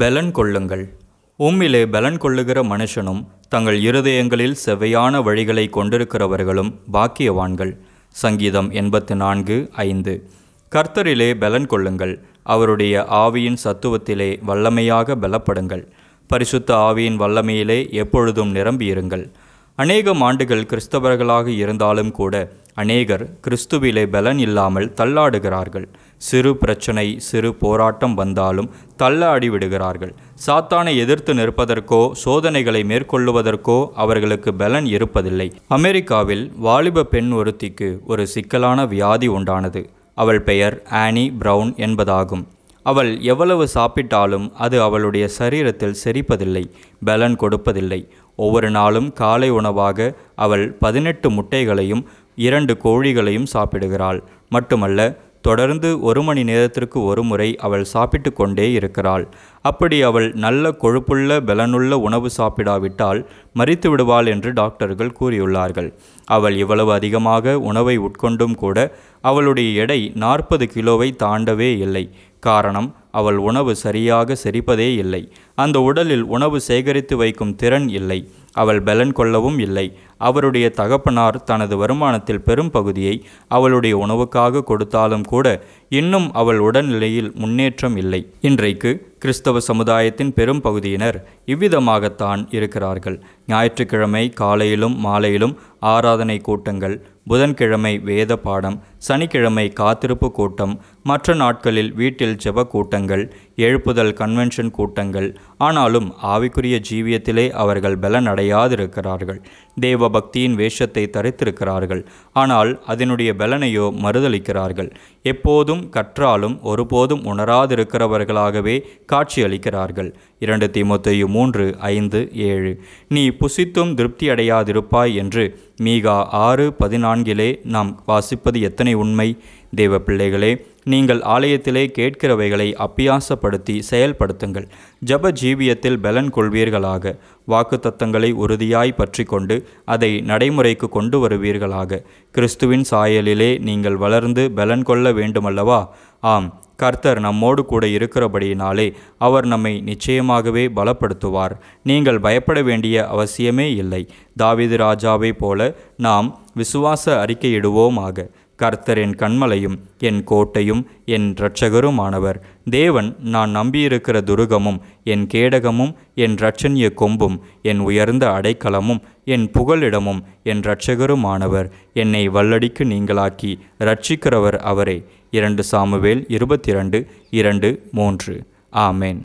பலன் கொள்ளுங்கள் உம்மிலே பலன் கொள்ளுகிற மனுஷனும் தங்கள் இருதயங்களில் செவையான வழிகளை கொண்டிருக்கிறவர்களும் பாக்கியவான்கள் சங்கீதம் எண்பத்து நான்கு ஐந்து கர்த்தரிலே பலன் கொள்ளுங்கள் அவருடைய ஆவியின் சத்துவத்திலே வல்லமையாக பலப்படுங்கள் பரிசுத்த ஆவியின் வல்லமையிலே எப்பொழுதும் நிரம்பியிருங்கள் அநேகம் ஆண்டுகள் கிறிஸ்தவர்களாக இருந்தாலும் கூட அநேகர் கிறிஸ்துவிலே பலன் இல்லாமல் தள்ளாடுகிறார்கள் சிறு பிரச்சனை சிறு போராட்டம் வந்தாலும் தள்ள அடிவிடுகிறார்கள் சாத்தானை எதிர்த்து நிற்பதற்கோ சோதனைகளை மேற்கொள்ளுவதற்கோ அவர்களுக்கு பலன் இருப்பதில்லை அமெரிக்காவில் வாலிப பெண் ஒருத்திக்கு ஒரு சிக்கலான வியாதி உண்டானது அவள் பெயர் ஆனி பிரவுன் என்பதாகும் அவள் எவ்வளவு சாப்பிட்டாலும் அது அவளுடைய சரீரத்தில் செரிப்பதில்லை பலன் கொடுப்பதில்லை ஒவ்வொரு நாளும் காலை உணவாக அவள் பதினெட்டு முட்டைகளையும் இரண்டு கோழிகளையும் சாப்பிடுகிறாள் மட்டுமல்ல தொடர்ந்து ஒரு மணி நேரத்திற்கு ஒரு முறை அவள் சாப்பிட்டு கொண்டே இருக்கிறாள் அப்படி அவள் நல்ல கொழுப்புள்ள பலனுள்ள உணவு சாப்பிடாவிட்டால் மறித்து விடுவாள் என்று டாக்டர்கள் கூறியுள்ளார்கள் அவள் இவ்வளவு அதிகமாக உணவை உட்கொண்டும் கூட அவளுடைய எடை நாற்பது கிலோவை தாண்டவே இல்லை காரணம் அவள் உணவு சரியாக செரிப்பதே இல்லை அந்த உடலில் உணவு சேகரித்து வைக்கும் திறன் இல்லை அவள் பலன் கொள்ளவும் இல்லை அவருடைய தகப்பனார் தனது வருமானத்தில் பெரும் பகுதியை அவளுடைய உணவுக்காக கொடுத்தாலும் கூட இன்னும் அவள் உடல்நிலையில் முன்னேற்றம் இல்லை இன்றைக்கு கிறிஸ்தவ சமுதாயத்தின் பெரும் பகுதியினர் இவ்விதமாகத்தான் இருக்கிறார்கள் ஞாயிற்றுக்கிழமை காலையிலும் மாலையிலும் ஆராதனை கூட்டங்கள் புதன்கிழமை வேத பாடம் சனிக்கிழமை காத்திருப்பு கூட்டம் மற்ற நாட்களில் வீட்டில் ஜெப கூட்டங்கள் எழுப்புதல் கன்வென்ஷன் கூட்டங்கள் ஆனாலும் ஆவிக்குரிய ஜீவியத்திலே அவர்கள் பலனடையாதிருக்கிறார்கள் தேவ பக்தியின் வேஷத்தை தரித்திருக்கிறார்கள் ஆனால் அதனுடைய பலனையோ மறுதளிக்கிறார்கள் எப்போதும் கற்றாலும் ஒருபோதும் உணராதிருக்கிறவர்களாகவே காட்சியளிக்கிறார்கள் இரண்டு திமுத்தையு மூன்று ஐந்து ஏழு நீ புசித்தும் திருப்தி அடையாதிருப்பாய் என்று மீகா ஆறு பதினான்கிலே நாம் வாசிப்பது எத்தனை உண்மை தேவ பிள்ளைகளே நீங்கள் ஆலயத்திலே கேட்கிறவைகளை அப்பியாசப்படுத்தி செயல்படுத்துங்கள் ஜப ஜீவியத்தில் பலன் கொள்வீர்களாக வாக்குத்தத்தங்களை உறுதியாய் பற்றி கொண்டு அதை நடைமுறைக்கு கொண்டு வருவீர்களாக கிறிஸ்துவின் சாயலிலே நீங்கள் வளர்ந்து பலன் கொள்ள வேண்டுமல்லவா ஆம் கர்த்தர் நம்மோடு கூட இருக்கிறபடியினாலே அவர் நம்மை நிச்சயமாகவே பலப்படுத்துவார் நீங்கள் பயப்பட வேண்டிய அவசியமே இல்லை தாவிது ராஜாவை போல நாம் விசுவாச அறிக்கையிடுவோமாக கர்த்தர் என் கண்மலையும் என் கோட்டையும் என் இரட்சகருமானவர் தேவன் நான் நம்பியிருக்கிற துருகமும் என் கேடகமும் என் இரட்சணிய கொம்பும் என் உயர்ந்த அடைக்கலமும் என் புகலிடமும் என் இரட்சகருமானவர் என்னை வல்லடிக்கு நீங்களாக்கி இரட்சிக்கிறவர் அவரே இரண்டு சாமுவேல் இருபத்தி இரண்டு இரண்டு மூன்று ஆமேன்